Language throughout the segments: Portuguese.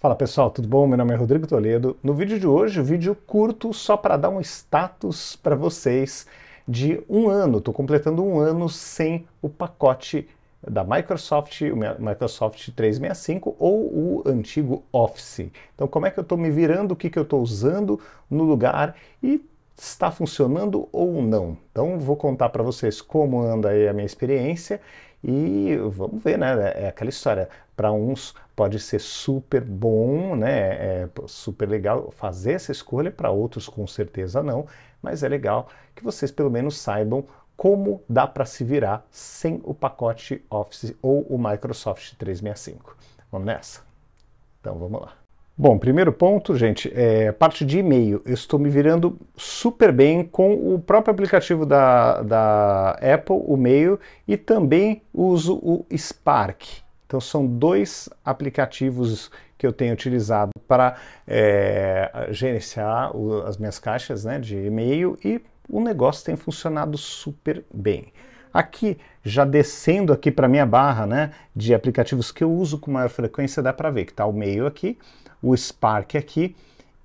Fala pessoal, tudo bom? Meu nome é Rodrigo Toledo. No vídeo de hoje, um vídeo curto só para dar um status para vocês de um ano. Estou completando um ano sem o pacote da Microsoft, o Microsoft 365 ou o antigo Office. Então, como é que eu estou me virando, o que, que eu estou usando no lugar e está funcionando ou não. Então, vou contar para vocês como anda aí a minha experiência e vamos ver, né? É aquela história. Para uns pode ser super bom, né? É super legal fazer essa escolha, para outros com certeza não, mas é legal que vocês pelo menos saibam como dá para se virar sem o pacote Office ou o Microsoft 365. Vamos nessa? Então vamos lá. Bom, primeiro ponto, gente, é parte de e-mail. Eu estou me virando super bem com o próprio aplicativo da, da Apple, o Mail, e também uso o Spark. Então, são dois aplicativos que eu tenho utilizado para é, gerenciar o, as minhas caixas né, de e-mail e o negócio tem funcionado super bem. Aqui, já descendo aqui para minha barra né, de aplicativos que eu uso com maior frequência, dá para ver que está o mail aqui, o Spark aqui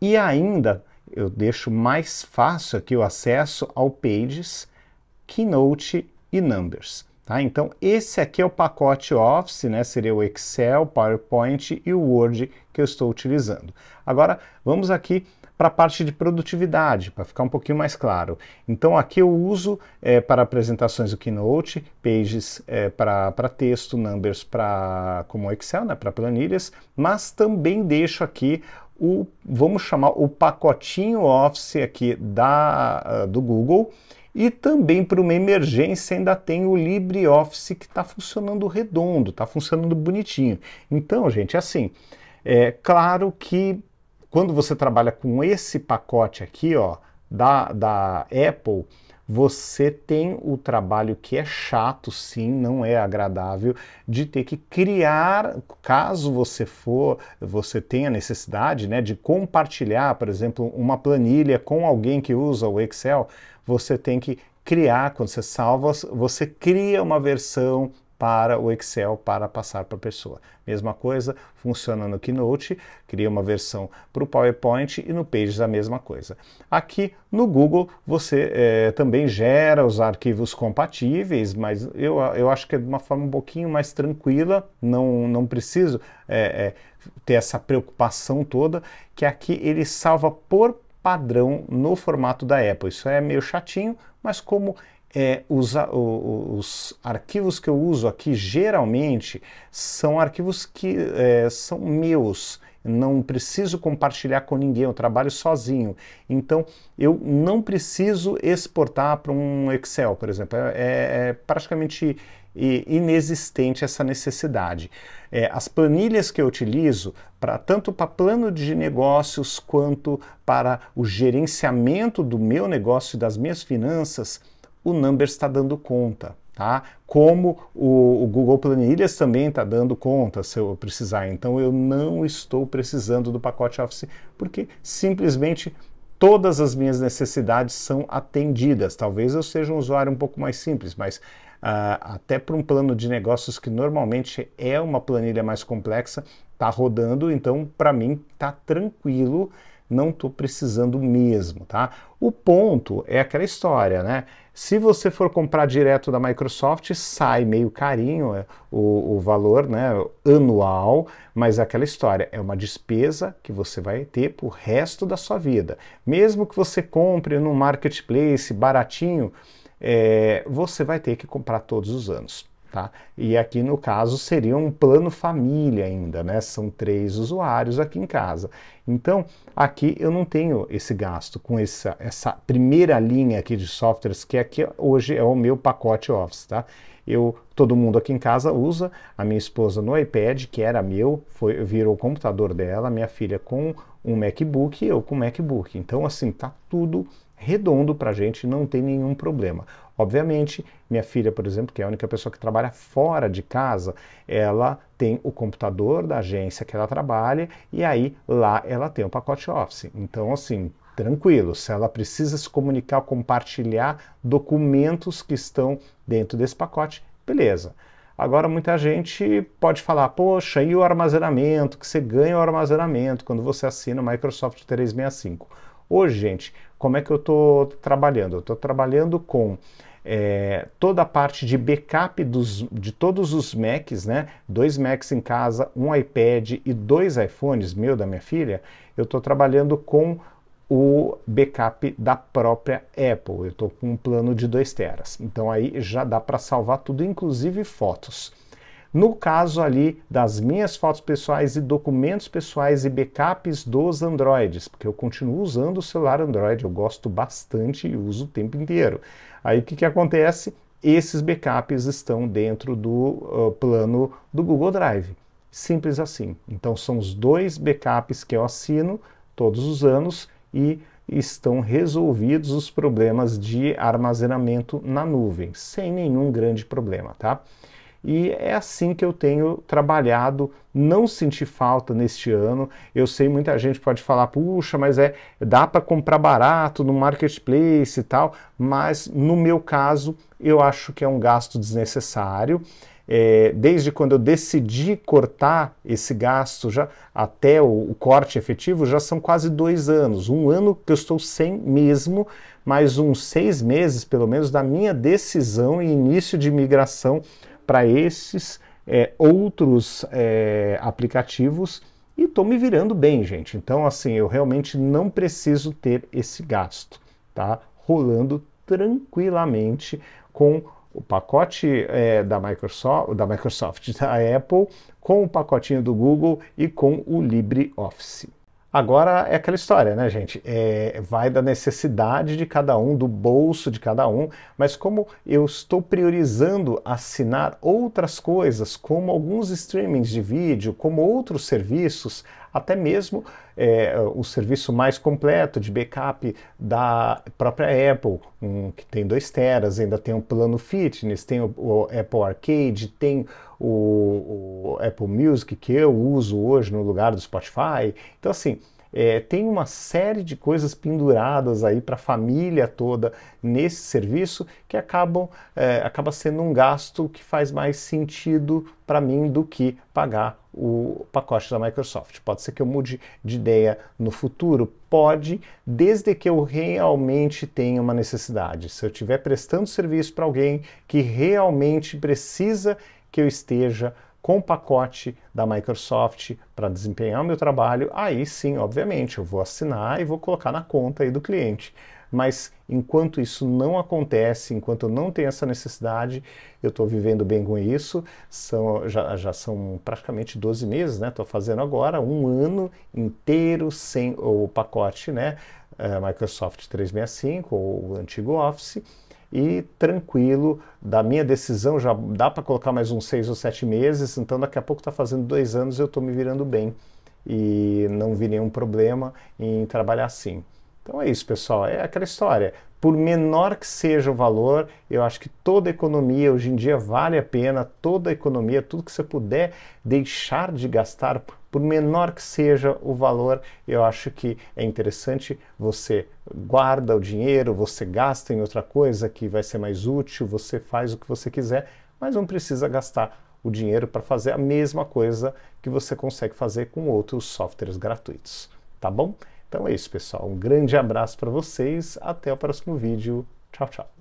e ainda eu deixo mais fácil aqui o acesso ao Pages, Keynote e Numbers. Tá? Então, esse aqui é o pacote Office, né? seria o Excel, PowerPoint e o Word que eu estou utilizando. Agora, vamos aqui para a parte de produtividade, para ficar um pouquinho mais claro. Então aqui eu uso é, para apresentações o Keynote, Pages é, para texto, Numbers para como Excel, né, para planilhas, mas também deixo aqui o, vamos chamar o pacotinho Office aqui da, ah, do Google, e também para uma emergência ainda tem o LibreOffice que está funcionando redondo, está funcionando bonitinho. Então, gente, é assim, é claro que quando você trabalha com esse pacote aqui, ó, da, da Apple, você tem o trabalho que é chato, sim, não é agradável, de ter que criar, caso você for, você tenha necessidade, né, de compartilhar, por exemplo, uma planilha com alguém que usa o Excel, você tem que criar, quando você salva, você cria uma versão para o Excel para passar para a pessoa. Mesma coisa, funciona no Keynote, cria uma versão para o PowerPoint e no Pages a mesma coisa. Aqui no Google você é, também gera os arquivos compatíveis, mas eu, eu acho que é de uma forma um pouquinho mais tranquila, não, não preciso é, é, ter essa preocupação toda, que aqui ele salva por padrão no formato da Apple. Isso é meio chatinho, mas como é, os, os, arquivos que eu uso aqui geralmente são arquivos que é, são meus. Não preciso compartilhar com ninguém, eu trabalho sozinho. Então, eu não preciso exportar para um Excel, por exemplo. é, é, é praticamente inexistente essa necessidade. É, as planilhas que eu utilizo para tanto para plano de negócios quanto para o gerenciamento do meu negócio e das minhas finanças o Numbers está dando conta. Tá? Como o, o, Google Planilhas também está dando conta, se eu precisar. Então eu não estou precisando do pacote Office, porque simplesmente todas as minhas necessidades são atendidas. Talvez eu seja um usuário um pouco mais simples, mas uh, até para um plano de negócios que normalmente é uma planilha mais complexa, está rodando, então para mim está tranquilo não estou precisando mesmo, tá? O ponto é aquela história, né? Se você for comprar direto da Microsoft, sai meio carinho é, o, o valor né, anual, mas é aquela história é uma despesa que você vai ter para o resto da sua vida. Mesmo que você compre no marketplace baratinho, é, você vai ter que comprar todos os anos. Tá? E aqui no caso seria um plano família ainda, né? São três usuários aqui em casa. Então, aqui eu não tenho esse gasto com essa, essa primeira linha aqui de softwares, que aqui hoje é o meu pacote Office, tá? Eu, todo mundo aqui em casa usa, a minha esposa no iPad, que era meu, foi, virou o computador dela, minha filha com um MacBook e eu com um MacBook. Então, assim, tá tudo redondo para a gente, não tem nenhum problema. Obviamente, minha filha, por exemplo, que é a única pessoa que trabalha fora de casa, ela tem o computador da agência que ela trabalha e aí lá ela tem o pacote Office. Então, assim, tranquilo, se ela precisa se comunicar, compartilhar documentos que estão dentro desse pacote, beleza. Agora, muita gente pode falar, poxa, e o armazenamento? Que você ganha o armazenamento quando você assina o Microsoft 365. Hoje, gente, como é que eu estou trabalhando? Eu estou trabalhando com é, toda a parte de backup dos, de todos os Macs, né? Dois Macs em casa, um iPad e dois iPhones, meu da minha filha. Eu estou trabalhando com o backup da própria Apple. Eu estou com um plano de 2 teras. Então aí já dá para salvar tudo, inclusive fotos. No caso ali das minhas fotos pessoais e documentos pessoais e backups dos Androids, porque eu continuo usando o celular Android, eu gosto bastante e uso o tempo inteiro. Aí o que, que acontece? Esses backups estão dentro do uh, plano do Google Drive. Simples assim. Então são os dois backups que eu assino todos os anos e estão resolvidos os problemas de armazenamento na nuvem, sem nenhum grande problema, tá? E é assim que eu tenho trabalhado, não senti falta neste ano. Eu sei muita gente pode falar, puxa, mas é dá para comprar barato no marketplace e tal, mas no meu caso eu acho que é um gasto desnecessário. É, desde quando eu decidi cortar esse gasto já até o, o, corte efetivo já são quase dois anos um ano que eu estou sem mesmo mais uns seis meses pelo menos da minha decisão e início de migração para esses é, outros é, aplicativos e estou me virando bem, gente. Então, assim, eu realmente não preciso ter esse gasto, tá? Rolando tranquilamente com o pacote é, da, Microsoft, da Microsoft, da Apple, com o pacotinho do Google e com o LibreOffice. Agora é aquela história, né, gente? É, vai da necessidade de cada um, do bolso de cada um, mas como eu estou priorizando assinar outras coisas, como alguns streamings de vídeo, como outros serviços, até mesmo é, o serviço mais completo de backup da própria Apple, um, que tem 2 teras, ainda tem um plano fitness, tem o, o Apple Arcade, tem o, o, Apple Music que eu uso hoje no lugar do Spotify. Então assim, é, tem uma série de coisas penduradas aí para a família toda nesse serviço que acabam é, acaba sendo um gasto que faz mais sentido para mim do que pagar o pacote da Microsoft. Pode ser que eu mude de ideia no futuro? Pode, desde que eu realmente tenha uma necessidade. Se eu estiver prestando serviço para alguém que realmente precisa que eu esteja com o pacote da Microsoft para desempenhar o meu trabalho, aí sim, obviamente, eu vou assinar e vou colocar na conta aí do cliente mas enquanto isso não acontece, enquanto eu não tenho essa necessidade, eu estou vivendo bem com isso, são, já, já são praticamente 12 meses, né? Estou fazendo agora um ano inteiro sem o pacote, né? É, Microsoft 365 ou o antigo Office e tranquilo da minha decisão já dá para colocar mais uns seis ou sete meses então daqui a pouco está fazendo dois anos eu estou me virando bem e não vi nenhum problema em trabalhar assim então é isso, pessoal. É aquela história. Por menor que seja o valor, eu acho que toda economia hoje em dia vale a pena. Toda economia, tudo que você puder deixar de gastar, por menor que seja o valor, eu acho que é interessante. Você guarda o dinheiro, você gasta em outra coisa que vai ser mais útil, você faz o que você quiser, mas não precisa gastar o dinheiro para fazer a mesma coisa que você consegue fazer com outros softwares gratuitos. Tá bom? Então é isso, pessoal. Um grande abraço para vocês. Até o próximo vídeo. Tchau, tchau.